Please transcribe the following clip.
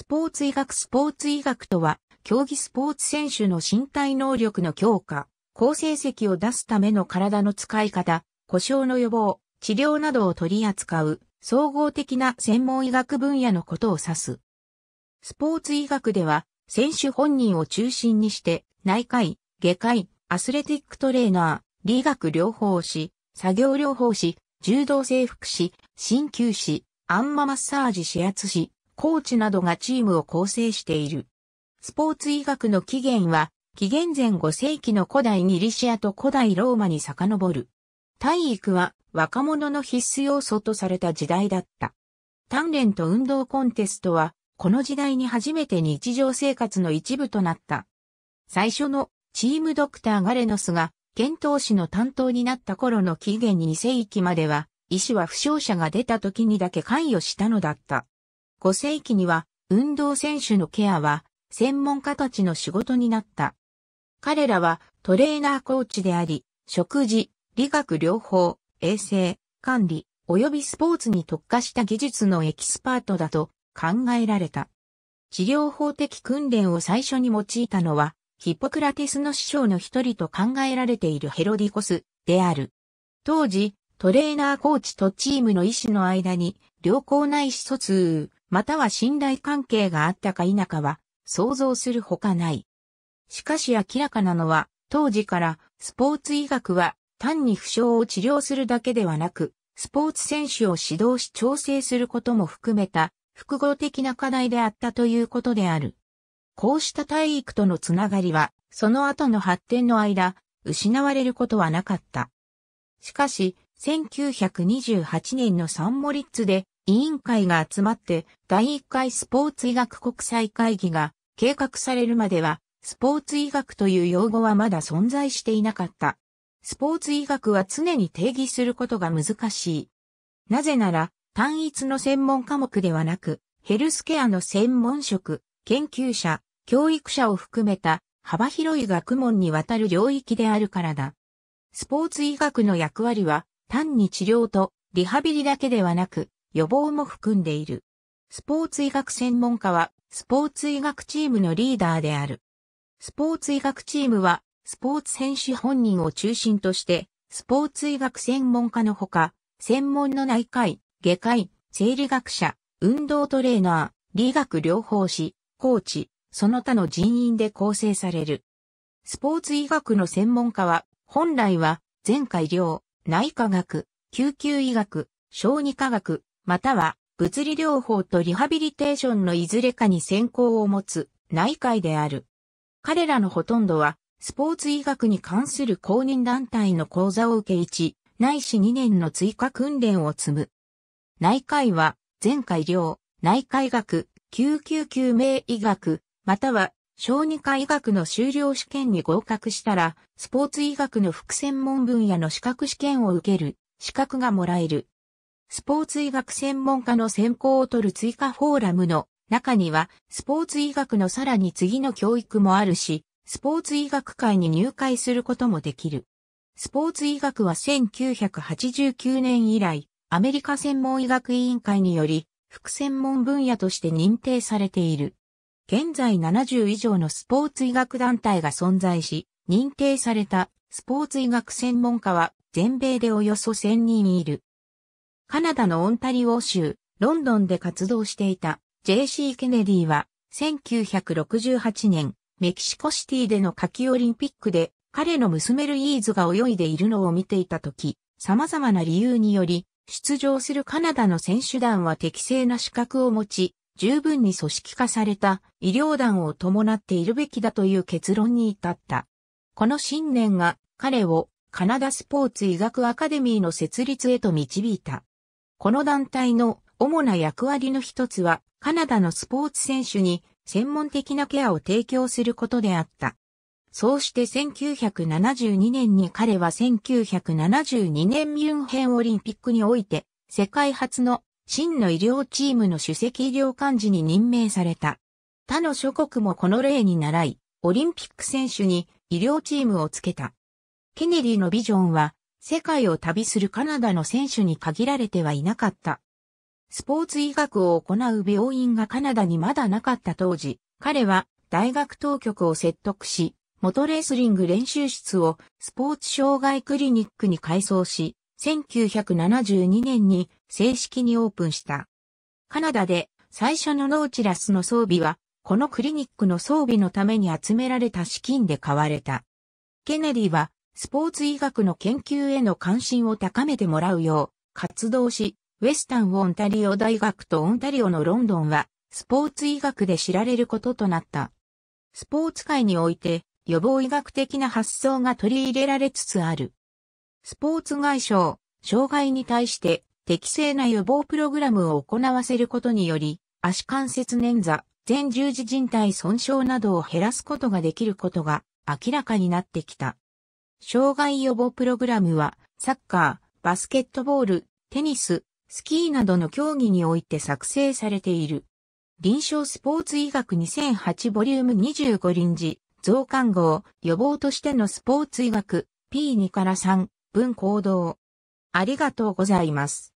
スポーツ医学スポーツ医学とは、競技スポーツ選手の身体能力の強化、好成績を出すための体の使い方、故障の予防、治療などを取り扱う、総合的な専門医学分野のことを指す。スポーツ医学では、選手本人を中心にして、内科医、外科医、アスレティックトレーナー、理学療法士、作業療法士、柔道整復師、鍼灸師、アンママッサージ指圧師、コーチなどがチームを構成している。スポーツ医学の起源は、紀元前5世紀の古代ギリシアと古代ローマに遡る。体育は若者の必須要素とされた時代だった。鍛錬と運動コンテストは、この時代に初めて日常生活の一部となった。最初のチームドクターガレノスが、検討士の担当になった頃の紀元2世紀までは、医師は負傷者が出た時にだけ関与したのだった。5世紀には運動選手のケアは専門家たちの仕事になった。彼らはトレーナーコーチであり、食事、理学療法、衛生、管理、及びスポーツに特化した技術のエキスパートだと考えられた。治療法的訓練を最初に用いたのは、ヒポクラテスの師匠の一人と考えられているヘロディコスである。当時、トレーナーコーチとチームの医師の間に良好な意思疎通、または信頼関係があったか否かは想像するほかない。しかし明らかなのは、当時からスポーツ医学は単に負傷を治療するだけではなく、スポーツ選手を指導し調整することも含めた複合的な課題であったということである。こうした体育とのつながりは、その後の発展の間、失われることはなかった。しかし、1928年のサンモリッツで委員会が集まって第1回スポーツ医学国際会議が計画されるまではスポーツ医学という用語はまだ存在していなかった。スポーツ医学は常に定義することが難しい。なぜなら単一の専門科目ではなくヘルスケアの専門職、研究者、教育者を含めた幅広い学問にわたる領域であるからだ。スポーツ医学の役割は単に治療とリハビリだけではなく、予防も含んでいる。スポーツ医学専門家は、スポーツ医学チームのリーダーである。スポーツ医学チームは、スポーツ選手本人を中心として、スポーツ医学専門家のほか、専門の内科医、外科医、生理学者、運動トレーナー、理学療法士、コーチ、その他の人員で構成される。スポーツ医学の専門家は、本来は、全科医療、内科学、救急医学、小児科学、または物理療法とリハビリテーションのいずれかに専攻を持つ内科医である。彼らのほとんどはスポーツ医学に関する公認団体の講座を受け1、ないし2年の追加訓練を積む。内科医は全科医療、内科医学、救急救命医学、または小児科医学の修了試験に合格したら、スポーツ医学の副専門分野の資格試験を受ける、資格がもらえる。スポーツ医学専門家の専攻を取る追加フォーラムの中には、スポーツ医学のさらに次の教育もあるし、スポーツ医学会に入会することもできる。スポーツ医学は1989年以来、アメリカ専門医学委員会により、副専門分野として認定されている。現在70以上のスポーツ医学団体が存在し、認定されたスポーツ医学専門家は全米でおよそ1000人いる。カナダのオンタリオ州、ロンドンで活動していた JC ケネディは、1968年、メキシコシティでの夏季オリンピックで、彼の娘ルイーズが泳いでいるのを見ていたとき、様々な理由により、出場するカナダの選手団は適正な資格を持ち、十分に組織化された医療団を伴っているべきだという結論に至った。この信念が彼をカナダスポーツ医学アカデミーの設立へと導いた。この団体の主な役割の一つは、カナダのスポーツ選手に専門的なケアを提供することであった。そうして1972年に彼は1972年ミュンヘンオリンピックにおいて、世界初の真の医療チームの主席医療幹事に任命された。他の諸国もこの例に倣い、オリンピック選手に医療チームをつけた。ケネディのビジョンは、世界を旅するカナダの選手に限られてはいなかった。スポーツ医学を行う病院がカナダにまだなかった当時、彼は大学当局を説得し、元レースリング練習室をスポーツ障害クリニックに改装し、1972年に正式にオープンした。カナダで最初のノーチラスの装備は、このクリニックの装備のために集められた資金で買われた。ケネディはスポーツ医学の研究への関心を高めてもらうよう活動し、ウェスタンオンタリオ大学とオンタリオのロンドンは、スポーツ医学で知られることとなった。スポーツ界において、予防医学的な発想が取り入れられつつある。スポーツ外傷、障害に対して適正な予防プログラムを行わせることにより、足関節捻挫、全十字靭帯損傷などを減らすことができることが明らかになってきた。障害予防プログラムは、サッカー、バスケットボール、テニス、スキーなどの競技において作成されている。臨床スポーツ医学2008ボリューム25臨時、増刊号、予防としてのスポーツ医学、P2 から3、文行動。ありがとうございます。